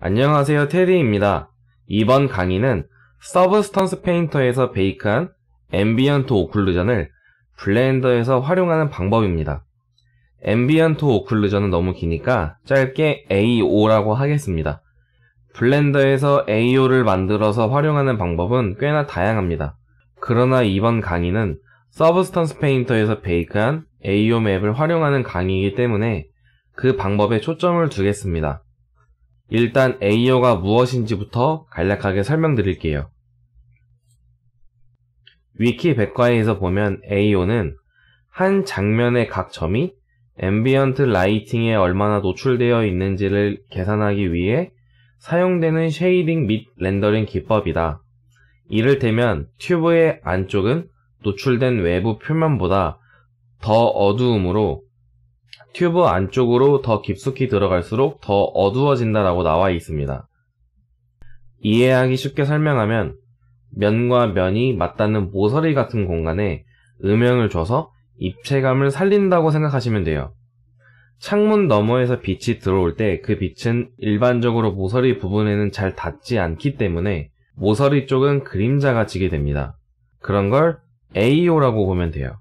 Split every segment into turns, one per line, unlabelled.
안녕하세요 테디입니다. 이번 강의는 서브스턴스 페인터에서 베이크한 앰비언트 오클루전을 블렌더에서 활용하는 방법입니다. 앰비언트 오클루전은 너무 기니까 짧게 AO라고 하겠습니다. 블렌더에서 AO를 만들어서 활용하는 방법은 꽤나 다양합니다. 그러나 이번 강의는 서브스턴스 페인터에서 베이크한 AO 맵을 활용하는 강의이기 때문에 그 방법에 초점을 두겠습니다. 일단 a 이어가 무엇인지부터 간략하게 설명드릴게요. 위키 백과에서 보면 a 이어는한 장면의 각 점이 앰비언트 라이팅에 얼마나 노출되어 있는지를 계산하기 위해 사용되는 쉐이딩 및 렌더링 기법이다. 이를테면 튜브의 안쪽은 노출된 외부 표면보다 더 어두움으로 튜브 안쪽으로 더 깊숙이 들어갈수록 더 어두워진다라고 나와 있습니다. 이해하기 쉽게 설명하면 면과 면이 맞닿는 모서리 같은 공간에 음영을 줘서 입체감을 살린다고 생각하시면 돼요. 창문 너머에서 빛이 들어올 때 그 빛은 일반적으로 모서리 부분에는 잘 닿지 않기 때문에 모서리 쪽은 그림자가 지게 됩니다. 그런 걸 AO라고 보면 돼요.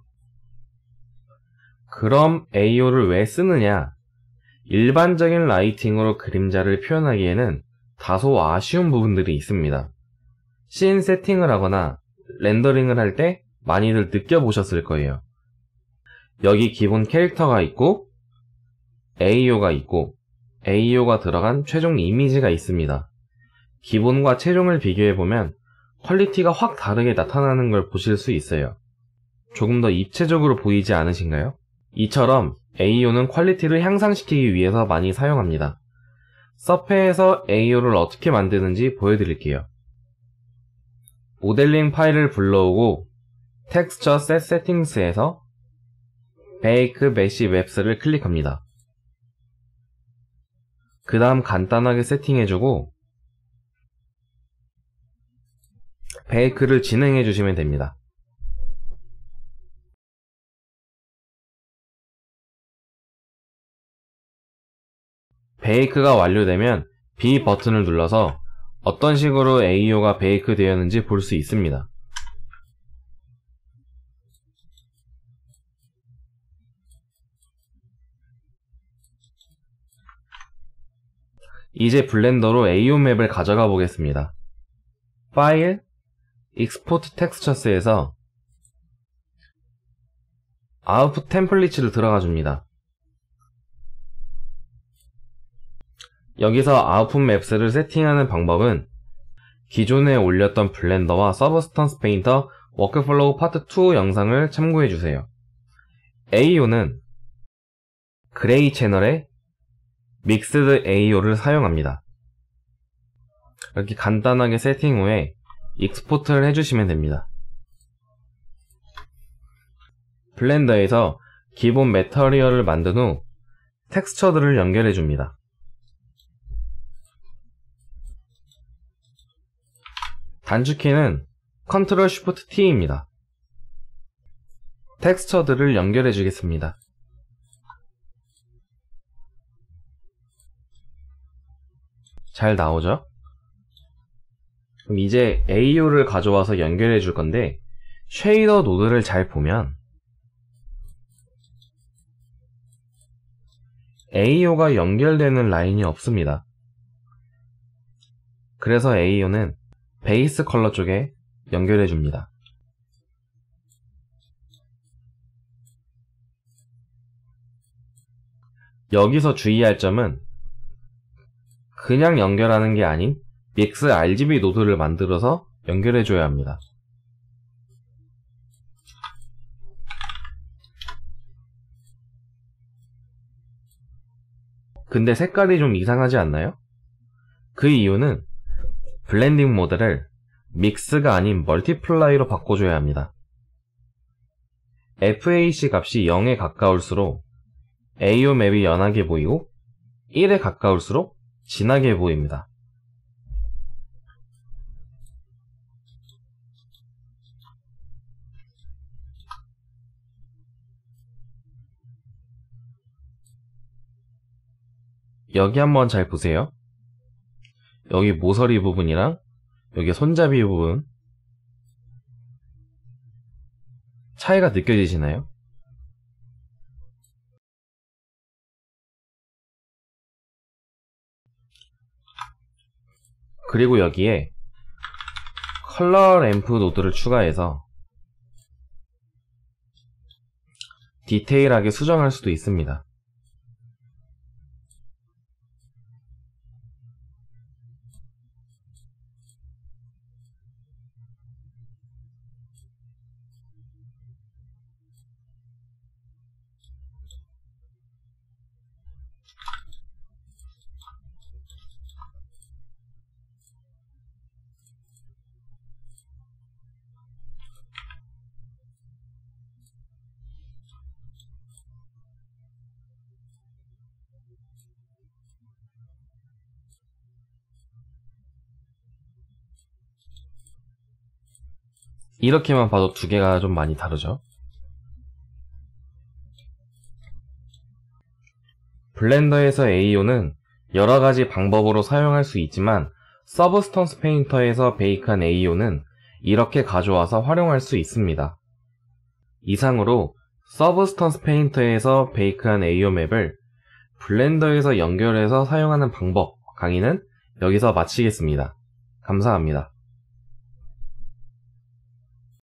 그럼 AO를 왜 쓰느냐? 일반적인 라이팅으로 그림자를 표현하기에는 다소 아쉬운 부분들이 있습니다. 씬 세팅을 하거나 렌더링을 할 때 많이들 느껴보셨을 거예요. 여기 기본 캐릭터가 있고 AO가 있고 AO가 들어간 최종 이미지가 있습니다. 기본과 최종을 비교해보면 퀄리티가 확 다르게 나타나는 걸 보실 수 있어요. 조금 더 입체적으로 보이지 않으신가요? 이처럼 AO는 퀄리티를 향상시키기 위해서 많이 사용합니다. 서페에서 AO를 어떻게 만드는지 보여드릴게요. 모델링 파일을 불러오고 텍스처 셋 세팅스에서 Bake Mesh 메시 웹 s 를 클릭합니다. 그 다음 간단하게 세팅해주고 베이크를 진행해주시면 됩니다. 베이크가 완료되면 B 버튼을 눌러서 어떤 식으로 a o 가 베이크 되었는지 볼 수 있습니다. 이제 블렌더로 AO 맵을 가져가 보겠습니다. 파일, Export 익스포 t 텍스처스에서 Out t e 아웃풋 템플릿를 들어가 줍니다. 여기서 아웃풋 맵스를 세팅하는 방법은 기존에 올렸던 블렌더와 서브스턴스 페인터 워크플로우 파트 2 영상을 참고해주세요. AO는 그레이 채널에 믹스드 AO를 사용합니다. 이렇게 간단하게 세팅 후에 익스포트를 해주시면 됩니다. 블렌더에서 기본 메터리얼을 만든 후 텍스처들을 연결해줍니다. 단축키는 Ctrl Shift T입니다. 텍스처들을 연결해 주겠습니다. 잘 나오죠? 그럼 이제 AU를 가져와서 연결해 줄 건데 쉐이더 노드를 잘 보면 AO가 연결되는 라인이 없습니다. 그래서 AO는 베이스 컬러 쪽에 연결해 줍니다. 여기서 주의할 점은 그냥 연결하는 게 아닌 믹스 RGB 노드를 만들어서 연결해 줘야 합니다. 근데 색깔이 좀 이상하지 않나요? 그 이유는 블렌딩 모델을 믹스가 아닌 멀티플라이로 바꿔줘야 합니다. FAC 값이 0에 가까울수록 AO 맵이 연하게 보이고 1에 가까울수록 진하게 보입니다. 여기 한번 잘 보세요. 여기 모서리 부분이랑 여기 손잡이 부분 차이가 느껴지시나요? 그리고 여기에 컬러 램프 노드를 추가해서 디테일하게 수정할 수도 있습니다. 이렇게만 봐도 두 개가 좀 많이 다르죠. 블렌더에서 AO는 여러 가지 방법으로 사용할 수 있지만 서브스턴스 페인터에서 베이크한 AO는 이렇게 가져와서 활용할 수 있습니다. 이상으로 서브스턴스 페인터에서 베이크한 AO 맵을 블렌더에서 연결해서 사용하는 방법 강의는 여기서 마치겠습니다. 감사합니다.